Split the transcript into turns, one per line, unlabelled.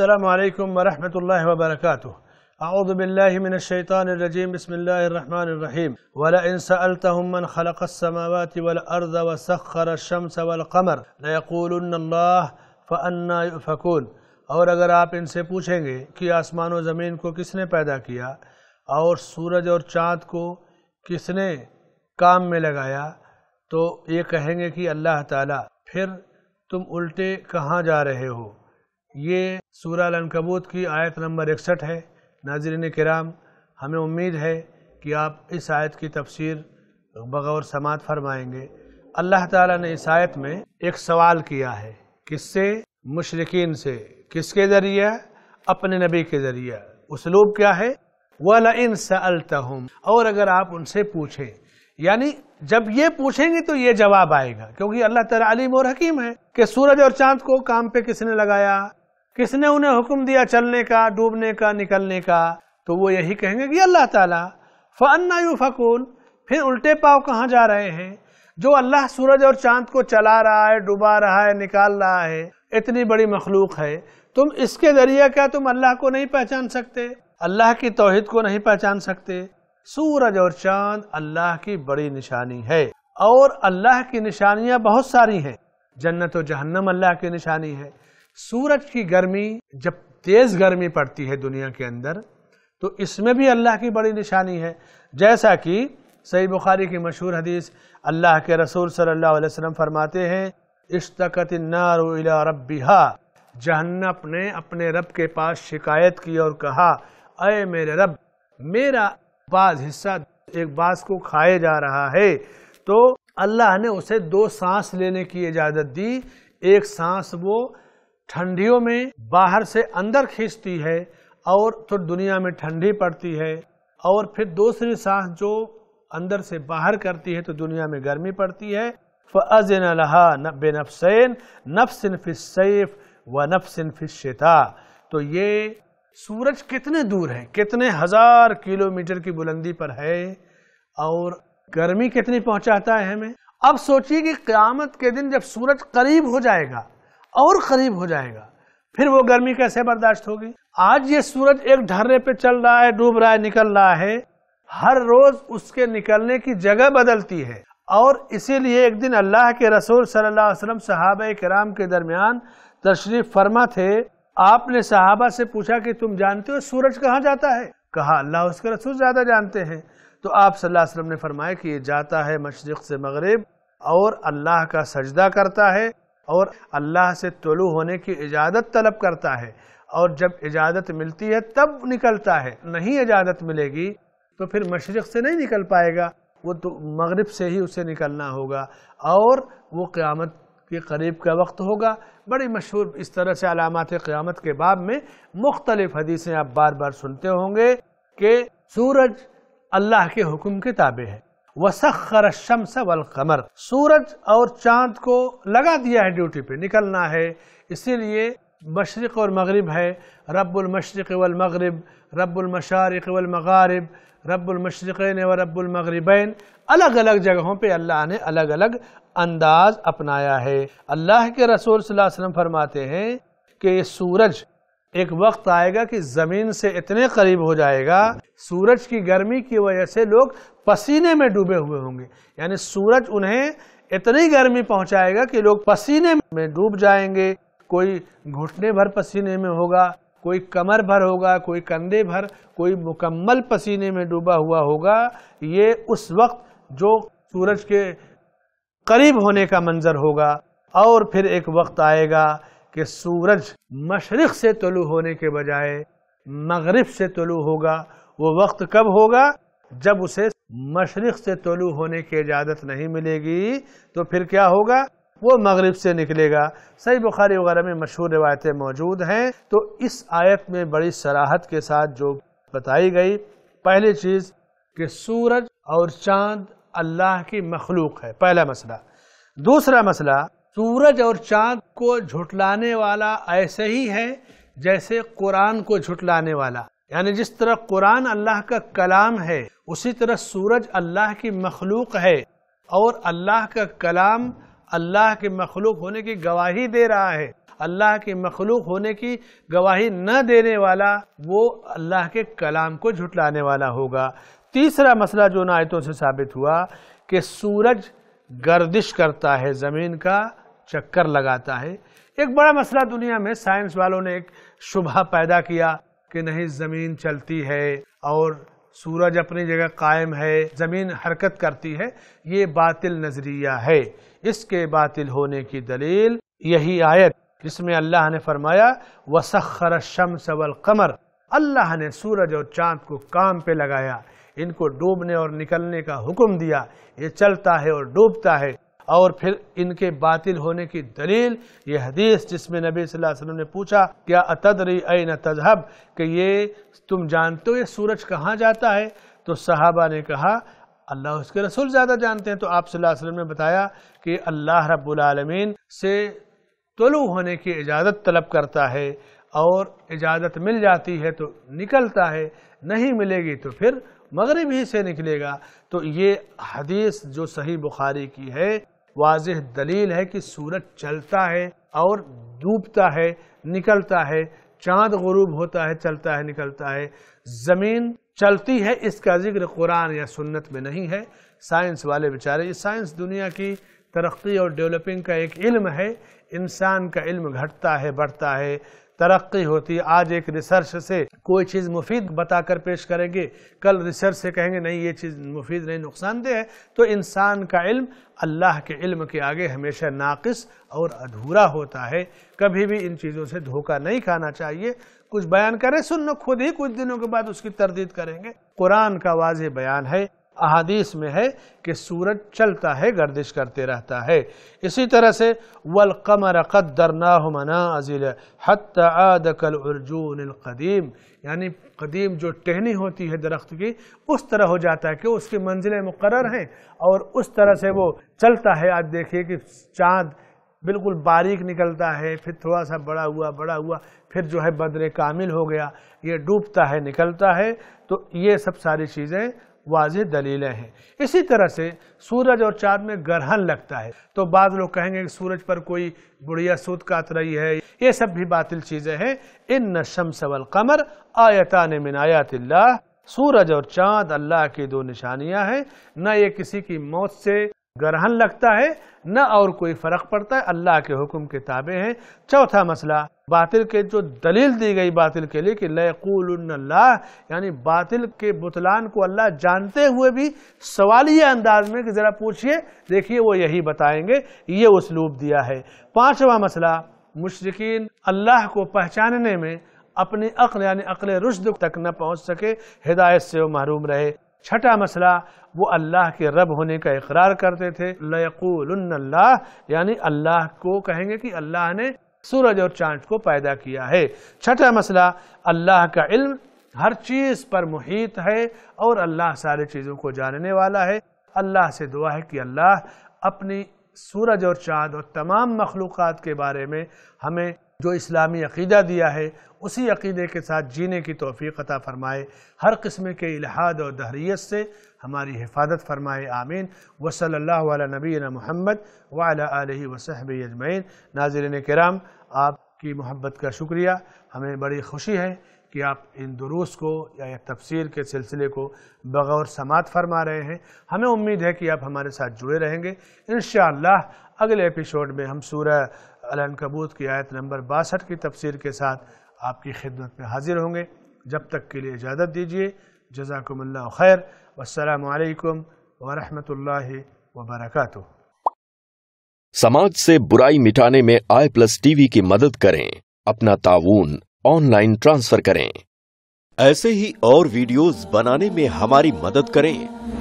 السلام عليكم ورحمة الله وبركاته أعوذ بالله من الشيطان الرجيم بسم الله الرحمن الرحيم ولئن سألتهم من خلق السماوات والأرض وسخر الشمس والقمر ليقولن الله فأنا يؤفكون اور اگر آپ ان سے پوچھیں گے کہ آسمان و زمین کو کس نے پیدا کیا اور سورج اور چاند کو کس نے کام میں لگایا تو یہ کہیں گے کہ اللہ تعالیٰ پھر تم الٹے کہاں جا رہے ہو ये सूरह कबूत की आयत नंबर इकसठ है नाजरन कराम हमें उम्मीद है कि आप इस आयत की तफसीर बगौर समात फरमाएंगे अल्लाह ताला ने इस आयत में एक सवाल किया है किससे मुशरकिन से किसके ज़रिए अपने नबी के ज़रिए उसलूब क्या है वला इन और अगर आप उनसे पूछें यानी जब ये पूछेंगे तो ये जवाब आएगा क्योंकि अल्लाह ताला अलीम और हकीम है कि सूरज और चांद को काम पे किसने लगाया किसने उन्हें हुक्म दिया चलने का डूबने का निकलने का तो वो यही कहेंगे कि अल्लाह ताला फ़न्ना यू फ़कून फिर उल्टे पाव कहाँ जा रहे हैं जो अल्लाह सूरज और चांद को चला रहा है डुबा रहा है निकाल रहा है इतनी बड़ी मखलूक है तुम इसके जरिए क्या तुम अल्लाह को नहीं पहचान सकते अल्लाह की तोहिद को नहीं पहचान सकते सूरज और चांद अल्लाह की बड़ी निशानी है और अल्लाह की निशानियां बहुत सारी हैं जन्नत और जहन्नम अल्लाह की निशानी है सूरज की गर्मी जब तेज गर्मी पड़ती है दुनिया के अंदर तो इसमें भी अल्लाह की बड़ी निशानी है जैसा कि सही बुखारी की मशहूर हदीस अल्लाह के रसूल सल्लल्लाहु अलैहि वसल्लम फरमाते हैं इश्तकत नारा रबिहा ने अपने रब के पास शिकायत की और कहा अय मेरे रब मेरा बाज हिस्सा एक बाज को खाए जा रहा है तो अल्लाह ने उसे दो सांस लेने की इजाज़त दी एक सांस वो ठंडियों में बाहर से अंदर खींचती है और तो दुनिया में ठंडी पड़ती है और फिर दूसरी सांस जो अंदर से बाहर करती है तो दुनिया में गर्मी पड़ती है फ़ज़न लहा बे नफसैन नफसिन फ़िसैफ़ व नफसिन फ़िशता तो ये सूरज कितने दूर है कितने हज़ार किलोमीटर की बुलंदी पर है और गर्मी कितनी पहुंचाता है हमें अब सोचिए कि क़्यामत के दिन जब सूरज करीब हो जाएगा और करीब हो जाएगा फिर वो गर्मी कैसे बर्दाश्त होगी आज ये सूरज एक ढर्रे पे चल रहा है डूब रहा है निकल रहा है हर रोज उसके निकलने की जगह बदलती है और इसीलिए एक दिन अल्लाह के रसूल सल्लल्लाहु अलैहि वसल्लम सहाब कराम के दरमियान तशरीफ फरमा थे आपने सहाबा से पूछा कि तुम जानते हो सूरज कहाँ जाता है कहा अल्लाह उसके रसूल ज़्यादा जानते हैं तो आप सल्लल्लाहु अलैहि वसल्लम ने फरमाया कि ये जाता है मशरक़ से मगरब और अल्लाह का सजदा करता है और अल्लाह से तलु होने की इजाज़त तलब करता है और जब इजाज़त मिलती है तब निकलता है नहीं इजाज़त मिलेगी तो फिर मशरक़ से नहीं निकल पाएगा वो तो मगरब से ही उसे निकलना होगा और वो क़्यामत के करीब का वक्त होगा बड़ी मशहूर इस तरह से अलामत क़्यामत के बाब में मुख्तलिफ़ हदीसें आप बार बार सुनते होंगे कि सूरज अल्लाह के हुक्म के ताबे है वसखर शम्स वल कमर सूरज और चांद को लगा दिया है ड्यूटी पे निकलना है इसीलिए मशरक़ और मगरब है रब्बुलमशरक़ वल रब्बुलमशारक़ रब्बुल रब्बुलमशरक़ैन व रब्बुलमगरबैन अलग अलग जगहों पे अल्लाह ने अलग अलग अंदाज अपनाया है अल्लाह के रसूल वसल्लम फरमाते हैं कि ये सूरज एक वक्त आएगा कि ज़मीन से इतने करीब हो जाएगा सूरज की गर्मी की वजह से लोग पसीने में डूबे हुए होंगे यानी सूरज उन्हें इतनी गर्मी पहुंचाएगा कि लोग पसीने में डूब जाएंगे कोई घुटने भर पसीने में होगा कोई कमर भर होगा कोई कंधे भर कोई मुकम्मल पसीने में डूबा हुआ होगा ये उस वक्त जो सूरज के करीब होने का मंजर होगा और फिर एक वक्त आएगा कि सूरज मशरक़ से तलु होने के बजाय मगरब से तलु होगा वो वक्त कब होगा जब उसे मशरक़ से तलु होने की इजाज़त नहीं मिलेगी तो फिर क्या होगा वो मगरब से निकलेगा सही बुखारी वगैरह में मशहूर रिवायतें मौजूद हैं तो इस आयत में बड़ी सराहत के साथ जो बताई गई पहली चीज़ कि सूरज और चांद अल्लाह की मखलूक है पहला मसला दूसरा मसला सूरज और चांद को झुटलाने वाला ऐसे ही है जैसे कुरान को झुटलाने वाला यानी जिस तरह कुरान अल्लाह का कलाम है उसी तरह सूरज अल्लाह की मखलूक है और अल्लाह का कलाम अल्लाह के मखलूक होने की गवाही दे रहा है अल्लाह के मखलूक होने की गवाही न देने वाला वो अल्लाह के कलाम को झुटलाने वाला होगा तीसरा मसला जो नायतों से साबित हुआ कि सूरज गर्दिश करता है ज़मीन का चक्कर लगाता है एक बड़ा मसला दुनिया में साइंस वालों ने एक शुभ पैदा किया कि नहीं ज़मीन चलती है और सूरज अपनी जगह कायम है ज़मीन हरकत करती है ये बातिल नज़रिया है इसके बातिल होने की दलील यही आयत जिसमें अल्लाह ने फरमाया वसखर शम सवल कमर अल्लाह ने सूरज और चांद को काम पे लगाया इनको डूबने और निकलने का हुक्म दिया ये चलता है और डूबता है और फिर इनके बातिल होने की दलील ये हदीस जिसमें नबी सल्लल्लाहु अलैहि वसल्लम ने पूछा क्या अतदरी अय न तजहब कि ये तुम जानते हो ये सूरज कहाँ जाता है तो साहबा ने कहा अल्लाह उसके रसूल ज़्यादा जानते हैं तो आप सल्लल्लाहु अलैहि वसल्लम ने बताया कि अल्लाह रब्बुल से तलु होने की इजाज़त तलब करता है और इजाज़त मिल जाती है तो निकलता है नहीं मिलेगी तो फिर मगरब ही से निकलेगा तो ये हदीस जो सही बुखारी की है वाज दलील है कि सूरज चलता है और डूबता है निकलता है चांद गरूब होता है चलता है निकलता है ज़मीन चलती है इसका जिक्र कुरान या सुन्नत में नहीं है साइंस वाले बेचारे ये साइंस दुनिया की तरक्की और डेवलपिंग का एक इल्म है इंसान का इल्म घटता है बढ़ता है तरक्की होती आज एक रिसर्च से कोई चीज़ मुफीद बताकर पेश करेंगे कल रिसर्च से कहेंगे नहीं ये चीज़ मुफीद नहीं नुकसानदेह है तो इंसान का इल्म अल्लाह के इल्म के आगे हमेशा नाकस और अधूरा होता है कभी भी इन चीज़ों से धोखा नहीं खाना चाहिए कुछ बयान करें सुन लो खुद ही कुछ दिनों के बाद उसकी तरदीद करेंगे कुरान का वाज बयान है अहादीस में है कि सूरज चलता है गर्दिश करते रहता है इसी तरह से वल कमर कदरना मना अजिल अर्जुन कदीम यानी कदीम जो टहनी होती है दरख्त की उस तरह हो जाता है कि उसकी मंजिलें मुकर हैं और उस तरह से वो चलता है आज देखिए कि चाँद बिल्कुल बारीक निकलता है फिर थोड़ा सा बड़ा हुआ बड़ा हुआ फिर जो है बदर कामिल हो गया ये डूबता है निकलता है तो ये सब सारी चीज़ें वाज दलीलें हैं इसी तरह से सूरज और चाँद में ग्रहण लगता है तो बाद लोग कहेंगे कि सूरज पर कोई बुढ़िया सूत काट रही है ये सब भी बातिल चीज़ें हैं इन न शमसवल कमर आयता ने मिनायातिल्ला सूरज और चाँद अल्लाह की दो निशानियाँ हैं न ये किसी की मौत से ग्रहण लगता है न और कोई फ़र्क पड़ता है अल्लाह के हुक्म ताबे हैं चौथा मसला बातिल के जो दलील दी गई बातिल के लिए कि लयकुल्ला यानी बातिल के बुतलान को अल्लाह जानते हुए भी सवालिया अंदाज में कि ज़रा पूछिए देखिए वो यही बताएंगे ये उसलूब दिया है पाँचवा मसला मुशरकिन अल्लाह को पहचानने में अपनी अक्ल यानी अक्ल रुश्द तक न पहुँच सके हिदायत से वो महरूम रहे छठा मसला वो अल्लाह के रब होने का इकरार करते थे लयकुल्ला यानी अल्लाह को कहेंगे कि अल्लाह ने सूरज और चांद को पैदा किया है छठा मसला अल्लाह का इल्म हर चीज़ पर मुहित है और अल्लाह सारी चीज़ों को जानने वाला है अल्लाह से दुआ है कि अल्लाह अपनी सूरज और चांद और तमाम मखलूक के बारे में हमें जो इस्लामी अकीदा दिया है उसी अकीदे के साथ जीने की तोफ़ी अता फ़रमाए हर किस्म के इलाहाद और दहरीत से हमारी हिफाजत फ़रमाए आमीन वसल नबीना महमद वाली वसहब अजमैन नाजरन कराम आपकी मोहब्बत का शुक्रिया हमें बड़ी खुशी है कि आप इन दुरूस को या तफसीर के सिलसिले को बगौर समात फरमा रहे हैं हमें उम्मीद है कि आप हमारे साथ जुड़े रहेंगे इन अगले एपिसोड में हम सूरह अलकबूत की आयत नंबर बासठ की तफसीर के साथ आपकी खिदमत में हाजिर होंगे जब तक के लिए इजाज़त दीजिए जजाकमल्ला खैर वालकम वरहमल वबरक समाज से बुराई मिटाने में आई प्लस टीवी की मदद करें अपना ताउन ऑनलाइन ट्रांसफर करें ऐसे ही और वीडियोस बनाने में हमारी मदद करें